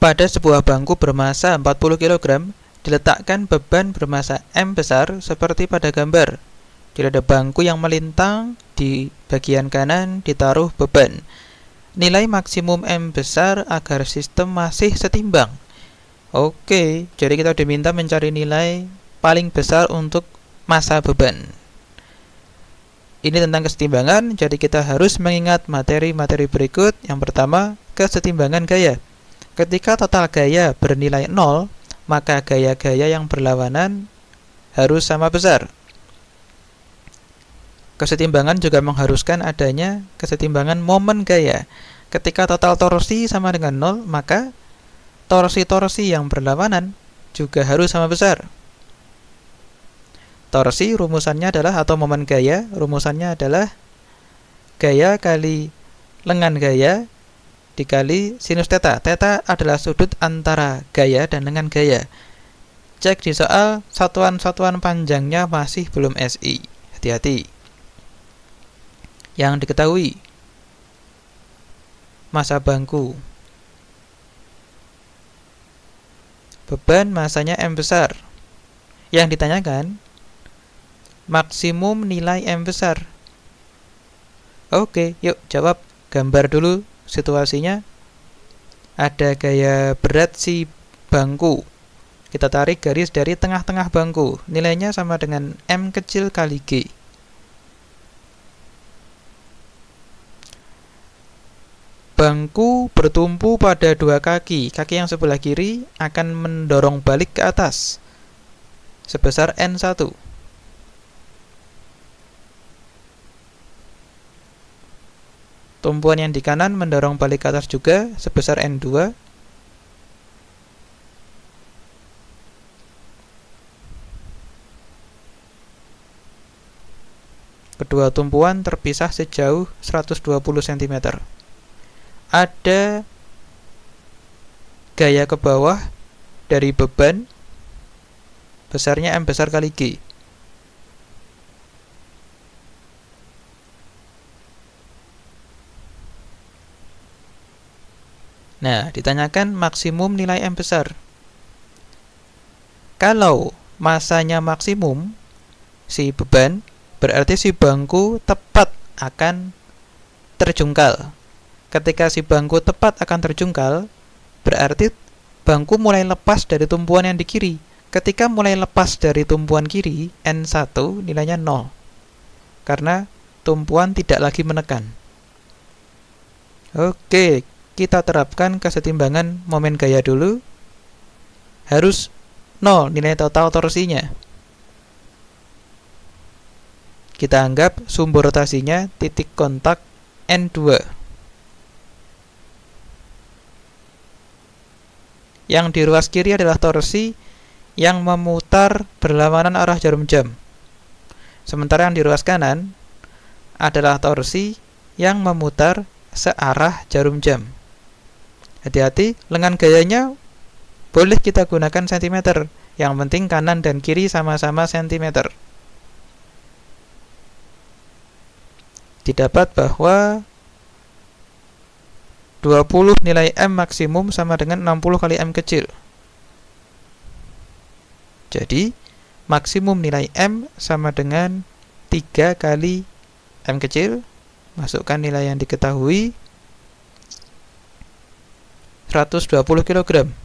Pada sebuah bangku bermassa 40 kg, diletakkan beban bermassa M besar seperti pada gambar. Jadi ada bangku yang melintang, di bagian kanan ditaruh beban. Nilai maksimum M besar agar sistem masih setimbang. Oke, jadi kita diminta mencari nilai paling besar untuk massa beban. Ini tentang kesetimbangan, jadi kita harus mengingat materi-materi berikut. Yang pertama, kesetimbangan gaya. Ketika total gaya bernilai 0, maka gaya-gaya yang berlawanan harus sama besar. Kesetimbangan juga mengharuskan adanya kesetimbangan momen gaya. Ketika total torsi sama dengan 0, maka torsi-torsi yang berlawanan juga harus sama besar. Torsi rumusannya adalah atau momen gaya, rumusannya adalah gaya kali lengan gaya dikali sinus teta. Teta adalah sudut antara gaya dan dengan gaya. Cek di soal satuan-satuan panjangnya masih belum SI. Hati-hati. Yang diketahui masa bangku. Beban masanya M besar. Yang ditanyakan maksimum nilai M besar. Oke, yuk jawab gambar dulu situasinya ada gaya berat si bangku kita tarik garis dari tengah-tengah bangku. Nilainya sama dengan M kecil kali G. Bangku bertumpu pada dua kaki. Kaki yang sebelah kiri akan mendorong balik ke atas sebesar N1. Tumpuan yang di kanan mendorong balik ke atas juga sebesar N2. Kedua tumpuan terpisah sejauh 120 cm. Ada gaya ke bawah dari beban besarnya M besar kali G. Nah, ditanyakan maksimum nilai M besar. Kalau masanya maksimum, si beban, berarti si bangku tepat akan terjungkal. Ketika si bangku tepat akan terjungkal, berarti bangku mulai lepas dari tumpuan yang di kiri. Ketika mulai lepas dari tumpuan kiri, N1 nilainya 0. Karena tumpuan tidak lagi menekan. Oke, kita terapkan kesetimbangan momen gaya dulu harus nol nilai total torsinya. Kita anggap sumbu rotasinya titik kontak N2. Yang di ruas kiri adalah torsi yang memutar berlawanan arah jarum jam. Sementara yang di ruas kanan adalah torsi yang memutar searah jarum jam. Hati-hati, lengan gayanya boleh kita gunakan cm. Yang penting kanan dan kiri sama-sama cm. Didapat bahwa 20 nilai M maksimum sama dengan 60 kali M kecil. Jadi, maksimum nilai M sama dengan 3 kali M kecil. Masukkan nilai yang diketahui, 120 kg